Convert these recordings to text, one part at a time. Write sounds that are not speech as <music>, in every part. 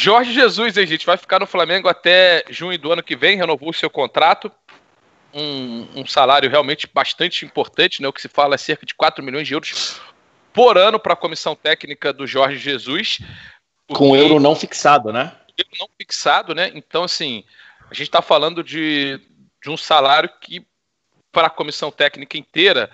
Jorge Jesus, hein, gente, vai ficar no Flamengo até junho do ano que vem, renovou o seu contrato. Um, um, salário realmente bastante importante, né? O que se fala é cerca de 4 milhões de euros por ano para a comissão técnica do Jorge Jesus. Com euro não fixado, né? Euro não fixado, né? Então, assim, a gente está falando de, de um salário que, para a comissão técnica inteira,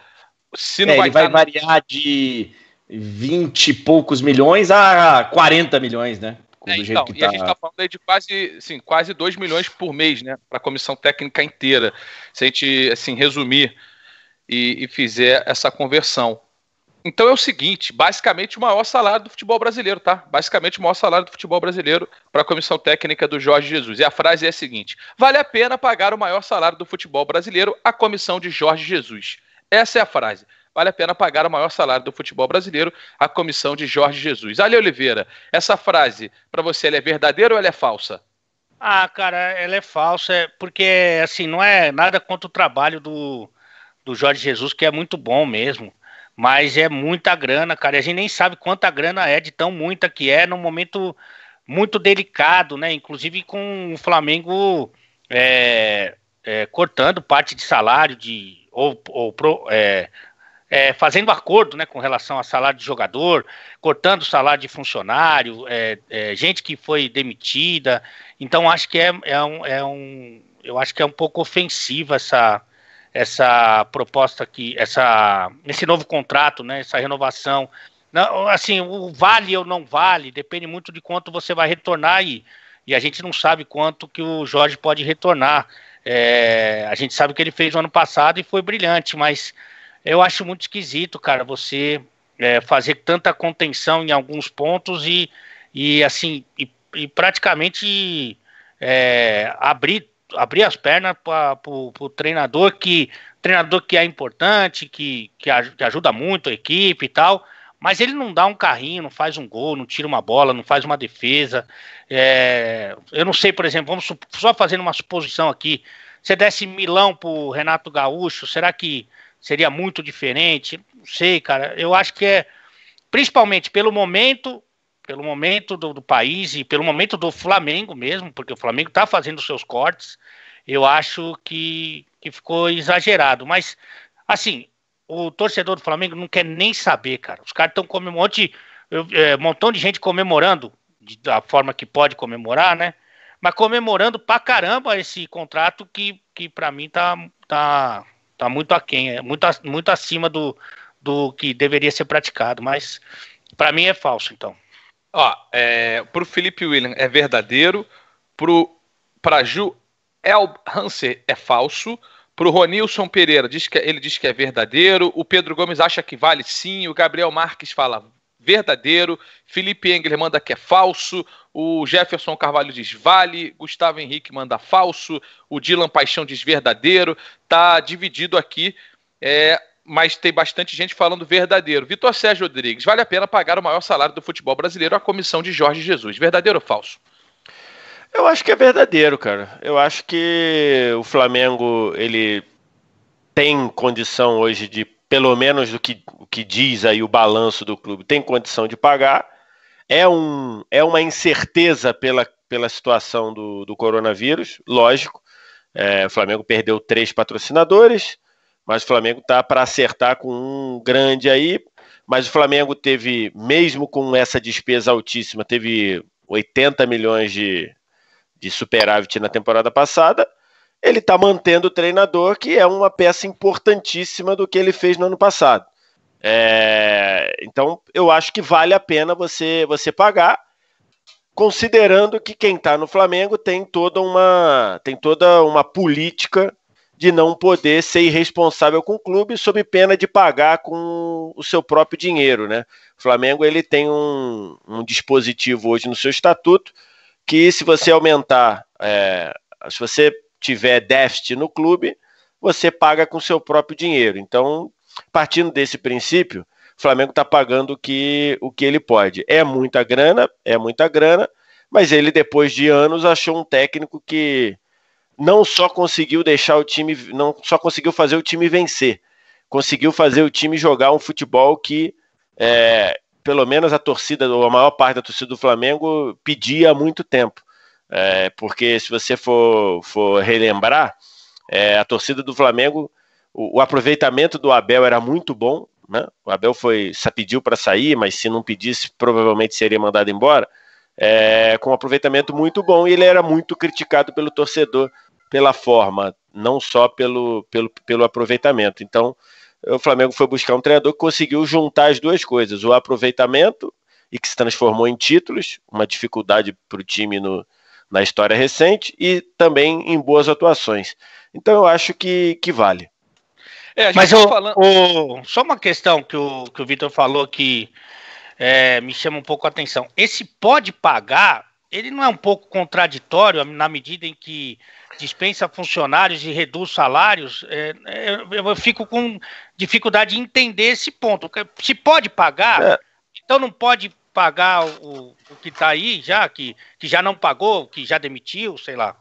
se não é, vai. Ele vai variar de 20 e poucos milhões a 40 milhões, né? É, então, e tá... a gente está falando aí de quase, sim, quase 2 milhões por mês, né? Para a comissão técnica inteira. Se a gente assim, resumir e, e fizer essa conversão. Então é o seguinte, basicamente o maior salário do futebol brasileiro, tá? Basicamente o maior salário do futebol brasileiro para a comissão técnica do Jorge Jesus. E a frase é a seguinte: vale a pena pagar o maior salário do futebol brasileiro à comissão de Jorge Jesus. Essa é a frase vale a pena pagar o maior salário do futebol brasileiro à comissão de Jorge Jesus. Ali Oliveira, essa frase para você ela é verdadeira ou ela é falsa? Ah, cara, ela é falsa, é porque assim, não é nada contra o trabalho do, do Jorge Jesus, que é muito bom mesmo. Mas é muita grana, cara. A gente nem sabe quanta grana é, de tão muita que é, num momento muito delicado, né? Inclusive com o Flamengo é, é, cortando parte de salário de ou, ou pro, é, é, fazendo acordo né, com relação a salário de jogador, cortando salário de funcionário, é, é, gente que foi demitida. Então, acho que é, é, um, é um. Eu acho que é um pouco ofensiva essa, essa proposta que. Essa, esse novo contrato, né, essa renovação. Não, assim, o vale ou não vale, depende muito de quanto você vai retornar aí. E, e a gente não sabe quanto que o Jorge pode retornar. É, a gente sabe que ele fez no ano passado e foi brilhante, mas eu acho muito esquisito, cara, você é, fazer tanta contenção em alguns pontos e, e assim, e, e praticamente é, abrir, abrir as pernas para o treinador que treinador que é importante, que, que, ajuda muito a equipe e tal, mas ele não dá um carrinho, não faz um gol, não tira uma bola, não faz uma defesa. É, eu não sei, por exemplo, vamos só fazendo uma suposição aqui. Você desse Milão pro Renato Gaúcho, será que seria muito diferente. Não sei, cara. Eu acho que é principalmente pelo momento, pelo momento do, do país e pelo momento do Flamengo mesmo, porque o Flamengo está fazendo seus cortes. Eu acho que, que ficou exagerado. Mas, assim, o torcedor do Flamengo não quer nem saber, cara. Os caras estão comemorando. Um é, montão de gente comemorando de, da forma que pode comemorar, né? Mas comemorando pra caramba esse contrato que, que pra mim tá, tá Tá muito aquém, é muito, muito acima do, do que deveria ser praticado, mas para mim é falso, então. Ó, é, pro Felipe William é verdadeiro, pro pra Ju El é Hanser é falso, pro Ronilson Pereira diz que é, ele diz que é verdadeiro, o Pedro Gomes acha que vale sim, o Gabriel Marques fala verdadeiro, Felipe Engler manda que é falso, o Jefferson Carvalho diz vale, Gustavo Henrique manda falso, o Dylan Paixão diz verdadeiro. Tá dividido aqui, é, mas tem bastante gente falando verdadeiro. Vitor Sérgio Rodrigues, vale a pena pagar o maior salário do futebol brasileiro à comissão de Jorge Jesus. Verdadeiro ou falso? Eu acho que é verdadeiro, cara. Eu acho que o Flamengo ele tem condição hoje de, pelo menos do que, o que diz aí o balanço do clube, tem condição de pagar. É, um, é uma incerteza pela, pela situação do, do coronavírus, lógico. É, o Flamengo perdeu três patrocinadores, mas o Flamengo está para acertar com um grande aí. Mas o Flamengo teve, mesmo com essa despesa altíssima, teve 80 milhões de, de superávit na temporada passada. Ele está mantendo o treinador, que é uma peça importantíssima do que ele fez no ano passado. É, então, eu acho que vale a pena você, você pagar, considerando que quem está no Flamengo tem toda uma tem toda uma política de não poder ser irresponsável com o clube sob pena de pagar com o seu próprio dinheiro, né? O Flamengo ele tem um, um dispositivo hoje no seu estatuto que se você aumentar, é, se você tiver déficit no clube, você paga com seu próprio dinheiro. Então Partindo desse princípio, o Flamengo está pagando o que, o que ele pode. É muita grana, é muita grana, mas ele, depois de anos, achou um técnico que não só conseguiu deixar o time, não só conseguiu fazer o time vencer, conseguiu fazer o time jogar um futebol que, é, pelo menos a torcida, ou a maior parte da torcida do Flamengo, pedia há muito tempo. É, porque se você for, for relembrar, é, a torcida do Flamengo o, aproveitamento do Abel era muito bom, né? O Abel foi pediu para sair, mas se não pedisse, provavelmente seria mandado embora. É, com um aproveitamento muito bom e ele era muito criticado pelo torcedor pela forma, não só pelo, pelo, pelo aproveitamento. Então, o Flamengo foi buscar um treinador que conseguiu juntar as duas coisas: o aproveitamento e que se transformou em títulos, uma dificuldade para o time no, na história recente, e também em boas atuações. Então, eu acho que, que vale. É, Mas tá o, falando... o, só uma questão que o, que o Vitor falou que é, me chama um pouco a atenção. Esse pode pagar, ele não é um pouco contraditório na medida em que dispensa funcionários e reduz salários? É, é eu, fico com dificuldade de entender esse ponto. Se pode pagar, é. então não pode pagar o, o que está aí já, que, que já não pagou, que já demitiu, sei lá.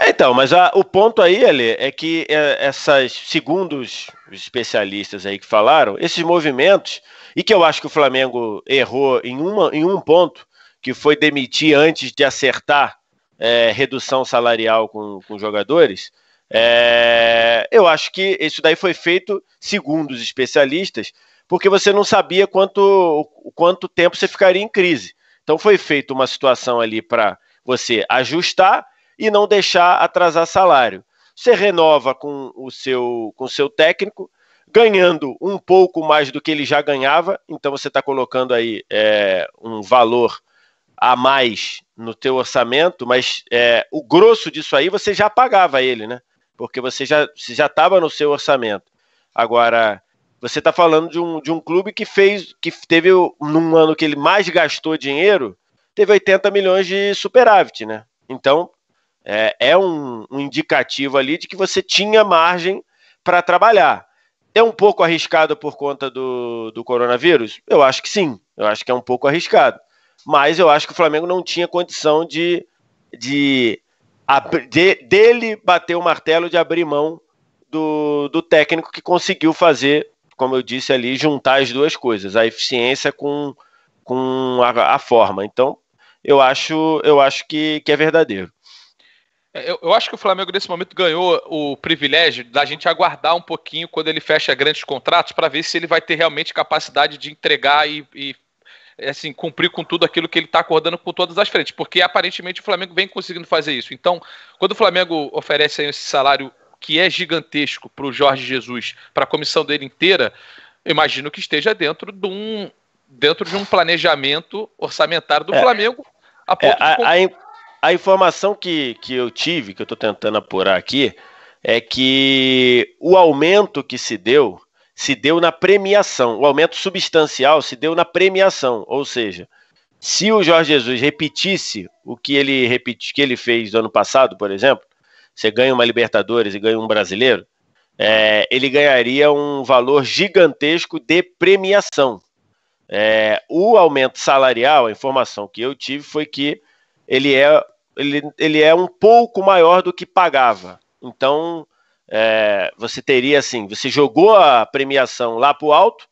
É, então, mas a, o ponto aí, Ale, é que é, essas, segundo os, os especialistas aí que falaram, esses movimentos, e que eu acho que o Flamengo errou em, uma, em um ponto, que foi demitir antes de acertar é, redução salarial com, com jogadores, é, eu acho que isso daí foi feito, segundo os especialistas, porque você não sabia quanto, quanto tempo você ficaria em crise. Então foi feita uma situação ali para você ajustar e não deixar atrasar salário. Você renova com o seu, com o seu técnico, ganhando um pouco mais do que ele já ganhava, então você está colocando aí é, um valor a mais no teu orçamento, mas é, o grosso disso aí você já pagava ele, né? Porque você já estava no seu orçamento. Agora, você está falando de um, de um clube que fez, que teve, num ano que ele mais gastou dinheiro, teve 80 milhões de superávit, né? Então, é, é um, um indicativo ali de que você tinha margem para trabalhar. É um pouco arriscado por conta do, do coronavírus? Eu acho que sim, eu acho que é um pouco arriscado. Mas eu acho que o Flamengo não tinha condição de, de, de dele bater o martelo de abrir mão do, do técnico que conseguiu fazer, como eu disse ali, juntar as duas coisas, a eficiência com, com a, a forma. Então, eu acho, eu acho que, que é verdadeiro. É, eu, eu, acho que o Flamengo nesse momento ganhou o privilégio da gente aguardar um pouquinho quando ele fecha grandes contratos para ver se ele vai ter realmente capacidade de entregar e, e assim cumprir com tudo aquilo que ele está acordando com todas as frentes, porque aparentemente o Flamengo vem conseguindo fazer isso. Então, quando o Flamengo oferece esse salário que é gigantesco para o Jorge Jesus, para a comissão dele inteira, imagino que esteja dentro de um dentro de um planejamento orçamentário do é, Flamengo. A ponto é, de... a, a a informação que, que eu tive, que eu estou tentando apurar aqui, é que o aumento que se deu, se deu na premiação. O aumento substancial se deu na premiação. Ou seja, se o Jorge Jesus repetisse o que ele, repeti, que ele fez ano passado, por exemplo, você ganha uma Libertadores e ganha um brasileiro, é, ele ganharia um valor gigantesco de premiação. É, o aumento salarial, a informação que eu tive foi que ele é, ele, ele é um pouco maior do que pagava. Então, é, você teria assim, você jogou a premiação lá para o alto,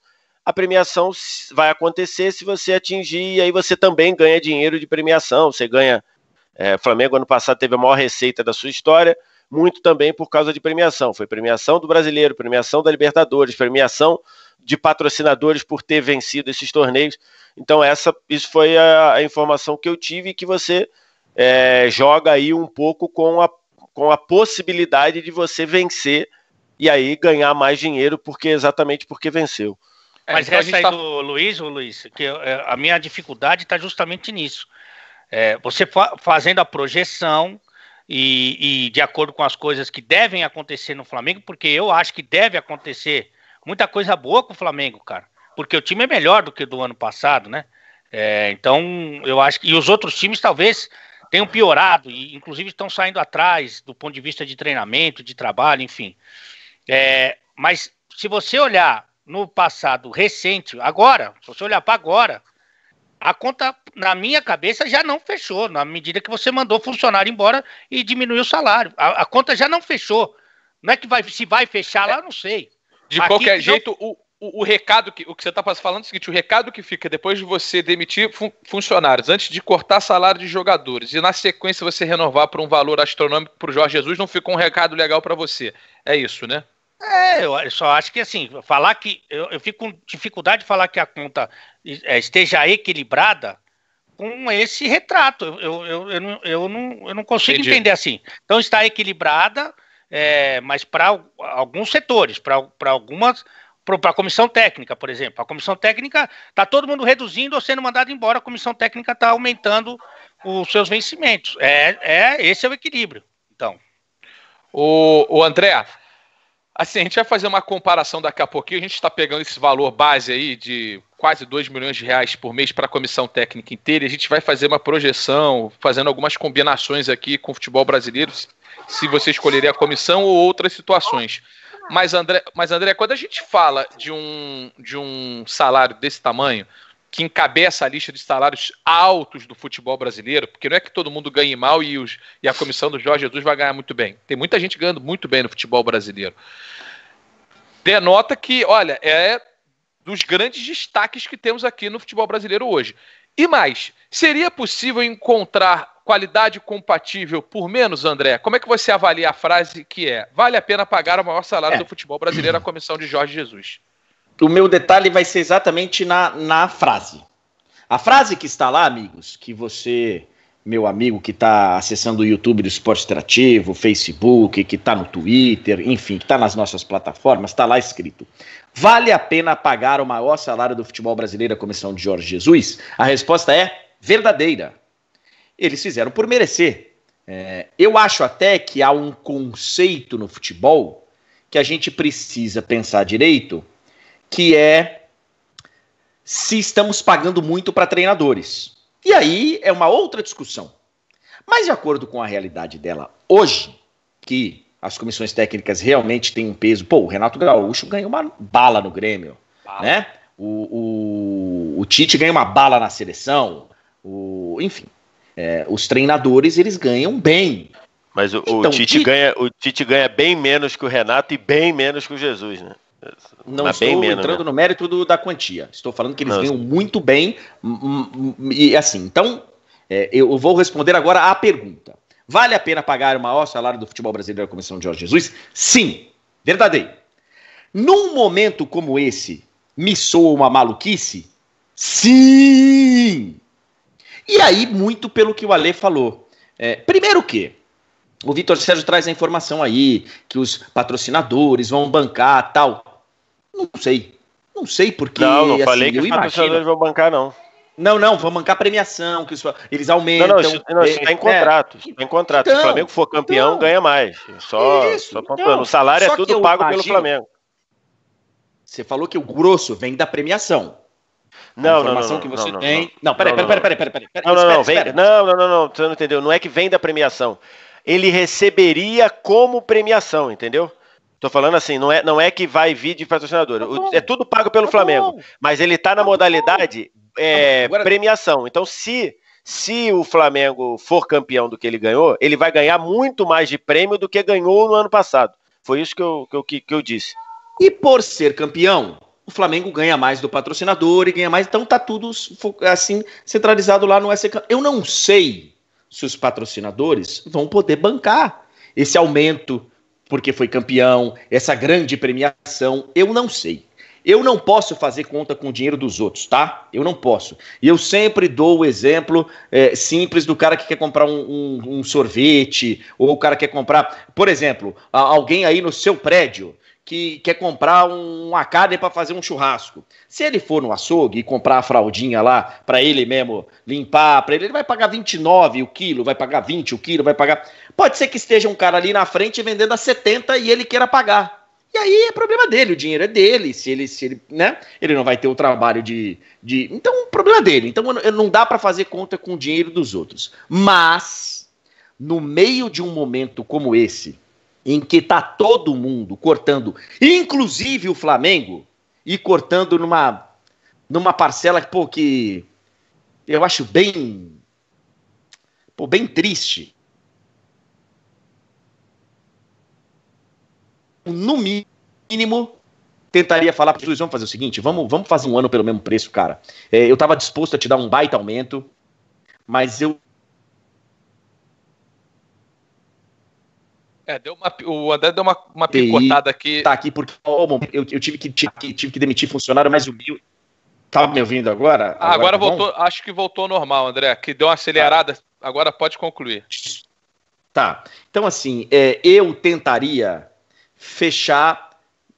a premiação vai acontecer se você atingir, e aí você também ganha dinheiro de premiação, você ganha. É, Flamengo ano passado teve a maior receita da sua história, muito também por causa de premiação. Foi premiação do brasileiro, premiação da Libertadores, premiação de patrocinadores por ter vencido esses torneios. Então, essa, isso foi a, a informação que eu tive que você é, joga aí um pouco com a, com a possibilidade de você vencer e aí ganhar mais dinheiro, porque exatamente porque venceu. É, Mas então essa aí tá... do Luiz, o Luiz, que é, a minha dificuldade está justamente nisso. É, você fa fazendo a projeção e, e de acordo com as coisas que devem acontecer no Flamengo, porque eu acho que deve acontecer muita coisa boa com o Flamengo, cara. Porque o time é melhor do que do ano passado, né? É, então, eu acho que. E os outros times talvez tenham piorado, e inclusive estão saindo atrás do ponto de vista de treinamento, de trabalho, enfim. É, mas se você olhar no passado recente, agora, se você olhar para agora, a conta, na minha cabeça, já não fechou, na medida que você mandou funcionário embora e diminuiu o salário. A, a conta já não fechou. Não é que vai, se vai fechar lá, eu não sei. De Aqui qualquer jeito, não... o, o, o, recado que o que você está falando é o seguinte: o recado que fica depois de você demitir fun funcionários, antes de cortar salário de jogadores e na sequência você renovar para um valor astronômico para o Jorge Jesus, não ficou um recado legal para você. É isso, né? É, eu só acho que assim, falar que. Eu, eu fico com dificuldade de falar que a conta é, esteja equilibrada com esse retrato. Eu, eu, eu, eu, não, eu não consigo Entendi. entender assim. Então está equilibrada é, mas para alguns setores, para algumas. Para a comissão técnica, por exemplo. A comissão técnica está todo mundo reduzindo ou sendo mandado embora, a comissão técnica está aumentando os seus vencimentos. É, é Esse é o equilíbrio. Então. O, o André, Assim, a gente vai fazer uma comparação daqui a pouquinho. A gente está pegando esse valor base aí de quase 2 milhões de reais por mês para a comissão técnica inteira. E a gente vai fazer uma projeção, fazendo algumas combinações aqui com o futebol brasileiro, se você escolheria a comissão ou outras situações. Mas André, mas André, quando a gente fala de um, de um salário desse tamanho, que encabeça a lista de salários altos do futebol brasileiro, porque não é que todo mundo ganhe mal e, os, e a comissão do Jorge Jesus vai ganhar muito bem. Tem muita gente ganhando muito bem no futebol brasileiro. Denota que, olha, é dos grandes destaques que temos aqui no futebol brasileiro hoje. E mais, seria possível encontrar qualidade compatível por menos, André? Como é que você avalia a frase que é: vale a pena pagar o maior salário é. do futebol brasileiro à comissão de Jorge Jesus? O meu detalhe vai ser exatamente na, na frase. A frase que está lá, amigos, que você meu amigo que está acessando o YouTube do Esporte Interativo, Facebook, que está no Twitter, enfim, que está nas nossas plataformas, está lá escrito. Vale a pena pagar o maior salário do futebol brasileiro à comissão de Jorge Jesus? A resposta é verdadeira. Eles fizeram por merecer. É, eu acho até que há um conceito no futebol que a gente precisa pensar direito, que é se estamos pagando muito para treinadores. E aí é uma outra discussão. Mas de acordo com a realidade dela hoje, que as comissões técnicas realmente têm um peso. Pô, o Renato Gaúcho ganhou uma bala no Grêmio, bala. né? O, o, o, Tite ganha uma bala na seleção, o, enfim, é, os treinadores eles ganham bem. Mas o, então, o Tite, Tite ganha, o Tite ganha bem menos que o Renato e bem menos que o Jesus, né? Não Mas estou entrando né? no mérito do, da quantia. Estou falando que eles ganham muito bem. E assim, então, é, eu vou responder agora à pergunta. Vale a pena pagar o maior salário do futebol brasileiro à comissão de Jorge Jesus? Sim, verdadeiro. Num momento como esse, me soa uma maluquice? Sim! E aí, muito pelo que o Ale falou. É, primeiro que o Vitor Sérgio traz a informação aí que os patrocinadores vão bancar tal. Não sei. Não sei porque. Não, não assim, falei que os imagino. patrocinadores vão bancar, não. Não, não, vão bancar premiação, que isso, eles aumentam. Não, não, isso, não, isso tá é, é. tá em contrato. É, tá em contrato. Então, Se o então, Flamengo for campeão, então, ganha mais. É só, isso, só então, o salário é tudo pago imagino, pelo Flamengo. Você falou que o grosso vem da premiação. Não, não, não, Informação que você não, tem. Não, peraí, peraí, peraí, peraí, peraí, peraí, peraí. Não, não, não, vem, não, não, não, não, você não entendeu. Não é que vem da premiação. Ele receberia como premiação, entendeu? Tô falando assim, não é, não é que vai vir de patrocinador. Tá é tudo pago pelo tá Flamengo. Mas ele tá na tá modalidade é, tá Agora... premiação. Então, se, se o Flamengo for campeão do que ele ganhou, ele vai ganhar muito mais de prêmio do que ganhou no ano passado. Foi isso que eu, que eu, que, que eu disse. E por ser campeão, o Flamengo ganha mais do patrocinador e ganha mais. Então tá tudo assim centralizado lá no SK. Eu não sei se os patrocinadores vão poder bancar esse aumento porque foi campeão, essa grande premiação, eu não sei. Eu não posso fazer conta com o dinheiro dos outros, tá? Eu não posso. E eu sempre dou o exemplo é, simples do cara que quer comprar um, um, um sorvete, ou o cara quer comprar, por exemplo, alguém aí no seu prédio que quer comprar um, um acade para fazer um churrasco. Se ele for no açougue e comprar a fraldinha lá para ele mesmo limpar, para ele, ele vai pagar 29 o quilo, vai pagar 20 o quilo, vai pagar. Pode ser que esteja um cara ali na frente vendendo a 70 e ele queira pagar. E aí é problema dele, o dinheiro é dele, se ele, se ele, né? Ele não vai ter o trabalho de, de... então é problema dele. Então não dá para fazer conta com o dinheiro dos outros. Mas no meio de um momento como esse, em que está todo mundo cortando, inclusive o Flamengo, e cortando numa, numa parcela pô, que eu acho bem, pô, bem triste. No mínimo, tentaria falar para Luiz, vamos fazer o seguinte, vamos, vamos fazer um ano pelo mesmo preço, cara. É, eu estava disposto a te dar um baita aumento, mas eu É, deu uma, o André deu uma, uma picotada aqui. Tá aqui porque eu, eu, tive, que, tive que demitir funcionário, mas o meu. Tá me ouvindo agora? Ah, agora, agora tá voltou. Bom? Acho que voltou normal, André. Que deu uma acelerada. Tá. Agora pode concluir. Tá. Então, assim, é, eu tentaria fechar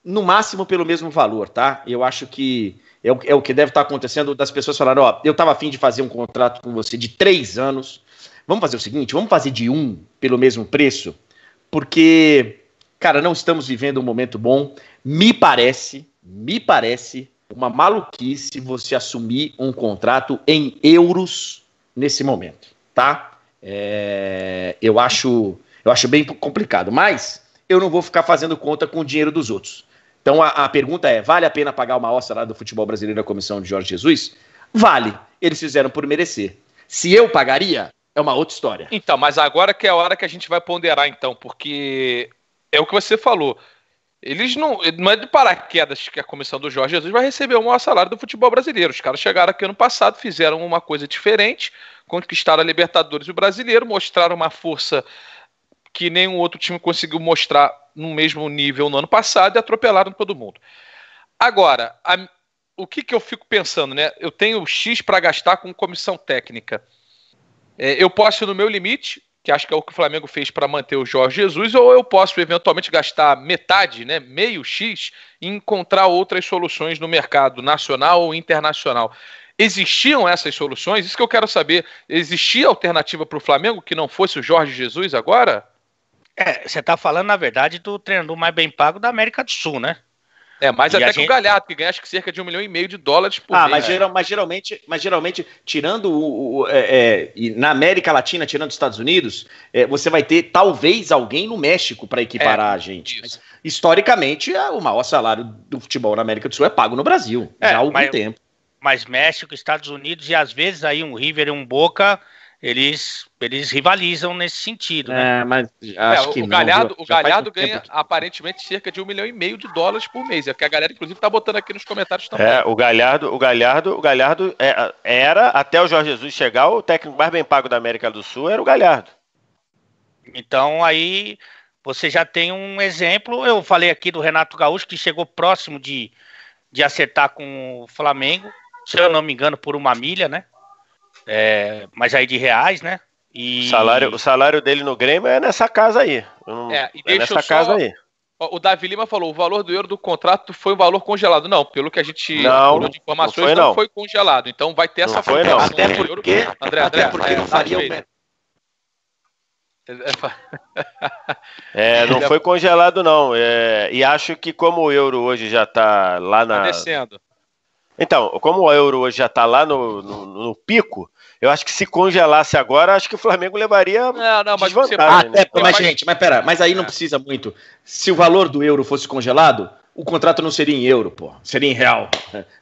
no máximo pelo mesmo valor, tá? Eu acho que é o, é o que deve estar tá acontecendo das pessoas falarem, ó, eu estava afim de fazer um contrato com você de três anos. Vamos fazer o seguinte, vamos fazer de um pelo mesmo preço porque, cara, não estamos vivendo um momento bom. Me parece, me parece uma maluquice você assumir um contrato em euros nesse momento, tá? É, eu acho, eu acho bem complicado, mas eu não vou ficar fazendo conta com o dinheiro dos outros. Então a, a pergunta é: vale a pena pagar uma ossa lá do futebol brasileiro à comissão de Jorge Jesus? Vale. Eles fizeram por merecer. Se eu pagaria, é uma outra história. Então, mas agora que é a hora que a gente vai ponderar, então, porque é o que você falou. Eles não. Não é de paraquedas que a comissão do Jorge Jesus vai receber o maior salário do futebol brasileiro. Os caras chegaram aqui ano passado, fizeram uma coisa diferente, conquistaram a Libertadores e o brasileiro, mostraram uma força que nenhum outro time conseguiu mostrar no mesmo nível no ano passado e atropelaram todo mundo. Agora, a, o que, que eu fico pensando, né? Eu tenho X para gastar com comissão técnica. É, eu posso ir no meu limite, que acho que é o que o Flamengo fez para manter o Jorge Jesus, ou eu posso eventualmente gastar metade, né, meio X, e encontrar outras soluções no mercado nacional ou internacional. Existiam essas soluções? Isso que eu quero saber. Existia alternativa para o Flamengo que não fosse o Jorge Jesus agora? É, você está falando, na verdade, do treinador mais bem pago da América do Sul, né? É, mais e até que gente... o Galhardo, que ganha acho que cerca de um milhão e meio de dólares por ah, mês. Mas, é. geral, mas, geralmente, mas geralmente, tirando o, o é, é, na América Latina, tirando os Estados Unidos, é, você vai ter talvez alguém no México para equiparar é, a gente. Mas, historicamente, é, o maior salário do futebol na América do Sul é pago no Brasil, já há algum mas, tempo. Mas México, Estados Unidos e às vezes aí um River e um Boca eles, eles rivalizam nesse sentido. Né? É, mas é, acho é, que o, Galhardo, o Galhardo ganha aparentemente cerca de um milhão e meio de dólares por mês. É que a galera, inclusive, está botando aqui nos comentários também. É, o Galhardo, o Galhardo, o Galhardo é, era, até o Jorge Jesus chegar, o técnico mais bem pago da América do Sul era o Galhardo. Então aí você já tem um exemplo. Eu falei aqui do Renato Gaúcho, que chegou próximo de, de acertar com o Flamengo, se eu não me engano, por uma milha, né? É, mas aí de reais, né? E... O, salário, o salário dele no Grêmio é nessa casa aí. Não, é, é nessa só... casa aí. O Davi Lima falou: o valor do euro do contrato foi um valor congelado. Não, pelo que a gente não, de informações, não foi, não. não foi, congelado. Então vai ter não essa foi, não. Até porque, euro. André, André, até porque não faria o é, <laughs> não foi congelado, não. É, e acho que como o euro hoje já está lá tá na. Tá descendo. Então, como o euro hoje já está lá no, no, no pico, eu acho que se congelasse agora, acho que o Flamengo levaria não, é, não, mas Você... Até, né? Ah, é, mas, gente, mas pera, mas aí não é. precisa muito. Se o valor do euro fosse congelado, o contrato não seria em euro, pô. Seria em real.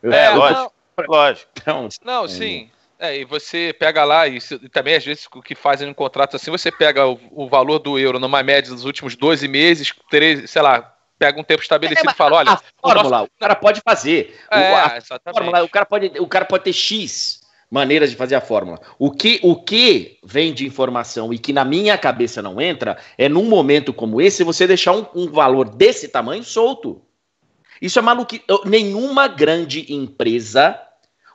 é, lógico. Lógico. Então, não, sim. Né? É, e você pega lá, e, e, também às vezes o que fazem um contrato assim, você pega o, o, valor do euro numa média dos últimos 12 meses, 13, sei lá, pega um tempo estabelecido é, e fala, olha... A fórmula, o, nosso... o cara pode fazer. É, o, a, exatamente. Fórmula, o, cara pode, o cara pode ter X maneiras de fazer a fórmula. O que, o que vem de informação e que na minha cabeça não entra é num momento como esse você deixar um, um valor desse tamanho solto. Isso é maluquice. Nenhuma grande empresa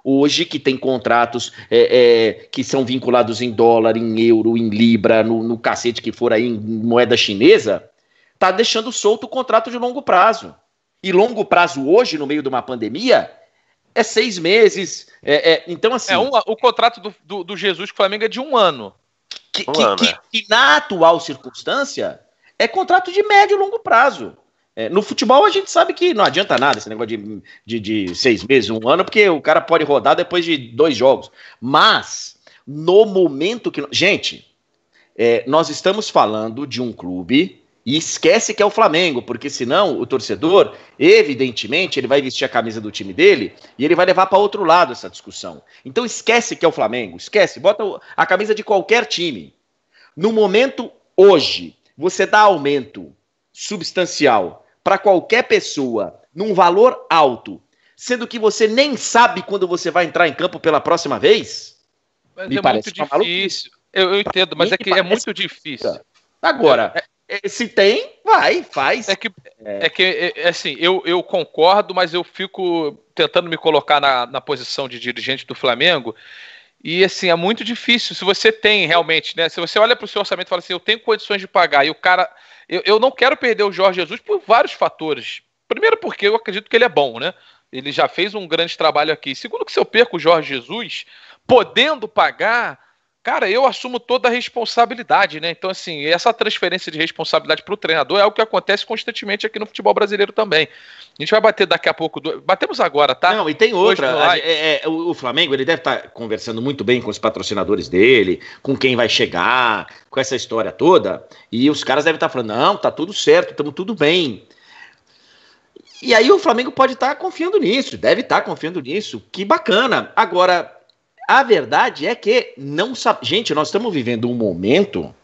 hoje que tem contratos é, é, que são vinculados em dólar, em euro, em libra, no, no cacete que for aí, em moeda chinesa, está deixando solto o contrato de longo prazo. E longo prazo hoje, no meio de uma pandemia, é seis meses. É, é, então, assim. É um, o contrato do, do, do Jesus com o Flamengo é de um ano. Que, um que, ano que, é. que, na atual circunstância é contrato de médio e longo prazo. É, no futebol a gente sabe que não adianta nada esse negócio de, de, de seis meses, um ano, porque o cara pode rodar depois de dois jogos. Mas, no momento que. Gente, é, nós estamos falando de um clube e esquece que é o Flamengo, porque senão o torcedor, evidentemente, ele vai vestir a camisa do time dele e ele vai levar para outro lado essa discussão. Então esquece que é o Flamengo, esquece, bota a camisa de qualquer time. No momento hoje, você dá aumento substancial para qualquer pessoa num valor alto, sendo que você nem sabe quando você vai entrar em campo pela próxima vez? Mas Me é parece muito difícil. Eu, eu entendo, mas é que é muito difícil. Agora, é, é é, se tem, vai, faz. É que, é. é que é, assim, eu, eu concordo, mas eu fico tentando me colocar na, na posição de dirigente do Flamengo. E assim, é muito difícil. Se você tem realmente, né? Se você olha para o seu orçamento e fala assim, eu tenho condições de pagar, e o cara. Eu, eu não quero perder o Jorge Jesus por vários fatores. Primeiro, porque eu acredito que ele é bom, né? Ele já fez um grande trabalho aqui. Segundo, que se eu perco o Jorge Jesus, podendo pagar cara, eu assumo toda a responsabilidade, né? Então, assim, essa transferência de responsabilidade para o treinador é o que acontece constantemente aqui no futebol brasileiro também. A gente vai bater daqui a pouco. Do... Batemos agora, tá? Não, e tem outra. É, é, o Flamengo ele deve estar tá conversando muito bem com os patrocinadores dele, com quem vai chegar, com essa história toda. E os caras devem estar tá falando: não, tá tudo certo, estamos tudo bem. E aí o Flamengo pode estar tá confiando nisso, deve estar confiando nisso. Que bacana. Agora, a verdade é que não sabe. Gente, nós estamos vivendo um momento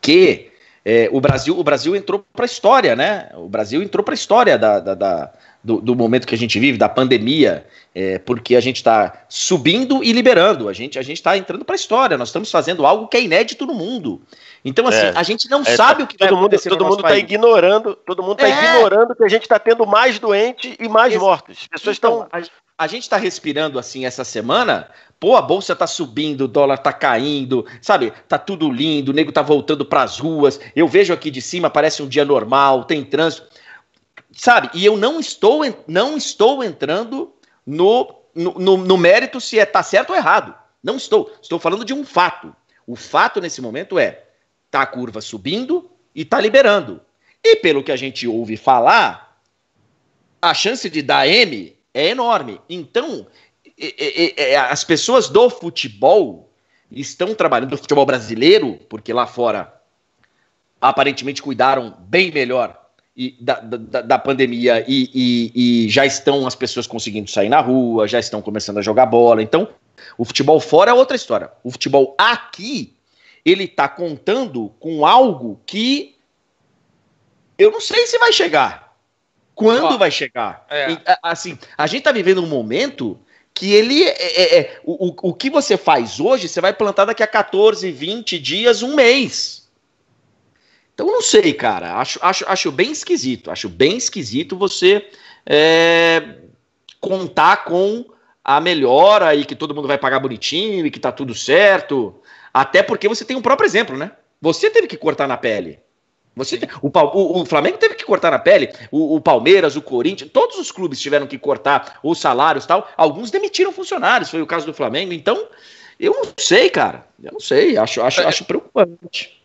que é, o Brasil o Brasil entrou para a história, né? O Brasil entrou para a história da, da, da do, do, momento que a gente vive, da pandemia, é, porque a gente está subindo e liberando. A gente a está entrando para a história. Nós estamos fazendo algo que é inédito no mundo. Então, assim, é. a gente não é, tá sabe tá, o que todo mundo, todo no mundo está ignorando, todo mundo está é. ignorando que a gente está tendo mais doentes e mais Ex mortos. As pessoas estão. a, a, gente está respirando assim essa semana. Pô, a bolsa tá subindo, o dólar tá caindo, sabe? Tá tudo lindo, o nego tá voltando para as ruas. Eu vejo aqui de cima, parece um dia normal, tem trânsito. Sabe? E eu não estou, não estou entrando no, no, no, no mérito se é tá certo ou errado. Não estou. Estou falando de um fato. O fato nesse momento é Tá a curva subindo e tá liberando. E pelo que a gente ouve falar, a chance de dar M é enorme. Então, é, as pessoas do futebol estão trabalhando, do futebol brasileiro, porque lá fora aparentemente cuidaram bem melhor e, da, da, da, pandemia e, e, e, já estão as pessoas conseguindo sair na rua, já estão começando a jogar bola. Então, o futebol fora é outra história. O futebol aqui ele está contando com algo que eu não sei se vai chegar. Quando vai chegar? É. Assim, a gente está vivendo um momento que ele é, é, é, o, o, o que você faz hoje, você vai plantar daqui a 14, 20 dias, um mês. Então não sei, cara. Acho, acho, acho bem esquisito. Acho bem esquisito você é, contar com a melhora e que todo mundo vai pagar bonitinho e que tá tudo certo. Até porque você tem um próprio exemplo, né? Você teve que cortar na pele. Você te... o, o, o, Flamengo teve que cortar na pele, o, o, Palmeiras, o Corinthians, todos os clubes tiveram que cortar os salários tal. Alguns demitiram funcionários, foi o caso do Flamengo. Então, eu não sei, cara. Eu não sei, acho, acho, é. acho preocupante.